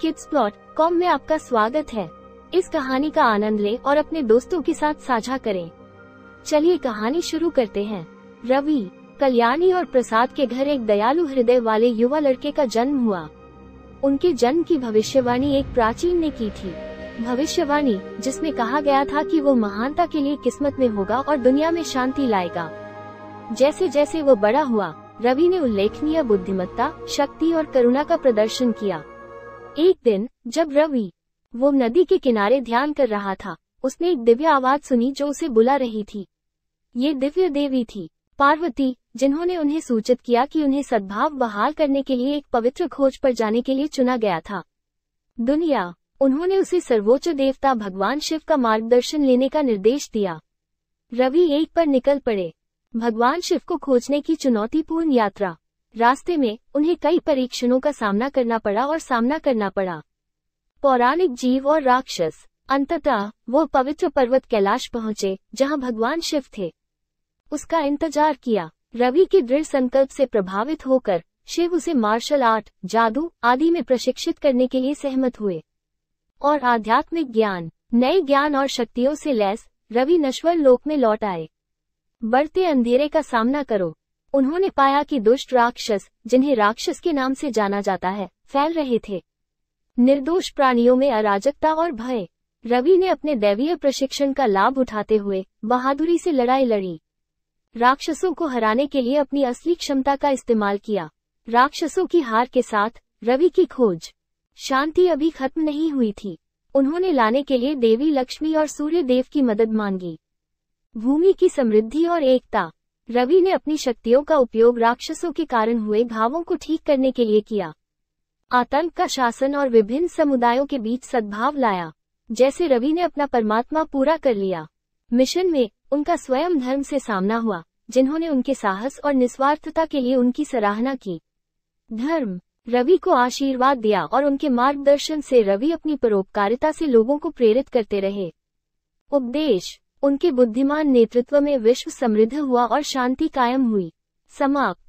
kids plot com में आपका स्वागत है इस कहानी का आनंद लें और अपने दोस्तों के साथ साझा करें चलिए कहानी शुरू करते हैं रवि कल्याणी और प्रसाद के घर एक दयालु हृदय वाले युवा लड़के का जन्म हुआ उनके जन्म की भविष्यवाणी एक प्राचीन ने की थी भविष्यवाणी जिसमें कहा गया था कि वो महानता के लिए किस्मत में होगा और दुनिया में शांति लाएगा जैसे जैसे वो बड़ा हुआ रवि ने उल्लेखनीय बुद्धिमत्ता शक्ति और करुणा का प्रदर्शन किया एक दिन जब रवि वो नदी के किनारे ध्यान कर रहा था उसने एक दिव्य आवाज सुनी जो उसे बुला रही थी ये दिव्य देवी थी पार्वती जिन्होंने उन्हें सूचित किया कि उन्हें सद्भाव बहाल करने के लिए एक पवित्र खोज पर जाने के लिए चुना गया था दुनिया उन्होंने उसे सर्वोच्च देवता भगवान शिव का मार्गदर्शन लेने का निर्देश दिया रवि एक पर निकल पड़े भगवान शिव को खोजने की चुनौतीपूर्ण यात्रा रास्ते में उन्हें कई परीक्षणों का सामना करना पड़ा और सामना करना पड़ा पौराणिक जीव और राक्षस अंततः वो पवित्र पर्वत कैलाश पहुंचे जहां भगवान शिव थे उसका इंतजार किया रवि के दृढ़ संकल्प से प्रभावित होकर शिव उसे मार्शल आर्ट जादू आदि में प्रशिक्षित करने के लिए सहमत हुए और आध्यात्मिक ज्ञान नए ज्ञान और शक्तियों से लैस रवि नश्वर लोक में लौट आए बढ़ते अंधेरे का सामना करो उन्होंने पाया कि दुष्ट राक्षस जिन्हें राक्षस के नाम से जाना जाता है फैल रहे थे निर्दोष प्राणियों में अराजकता और भय रवि ने अपने दैवीय प्रशिक्षण का लाभ उठाते हुए बहादुरी से लड़ाई लड़ी राक्षसों को हराने के लिए अपनी असली क्षमता का इस्तेमाल किया राक्षसों की हार के साथ रवि की खोज शांति अभी खत्म नहीं हुई थी उन्होंने लाने के लिए देवी लक्ष्मी और सूर्य देव की मदद मांगी भूमि की समृद्धि और एकता रवि ने अपनी शक्तियों का उपयोग राक्षसों के कारण हुए घावों को ठीक करने के लिए किया आतंक का शासन और विभिन्न समुदायों के बीच सद्भाव लाया जैसे रवि ने अपना परमात्मा पूरा कर लिया मिशन में उनका स्वयं धर्म से सामना हुआ जिन्होंने उनके साहस और निस्वार्थता के लिए उनकी सराहना की धर्म रवि को आशीर्वाद दिया और उनके मार्गदर्शन से रवि अपनी परोपकारिता से लोगों को प्रेरित करते रहे उपदेश उनके बुद्धिमान नेतृत्व में विश्व समृद्ध हुआ और शांति कायम हुई समाप्त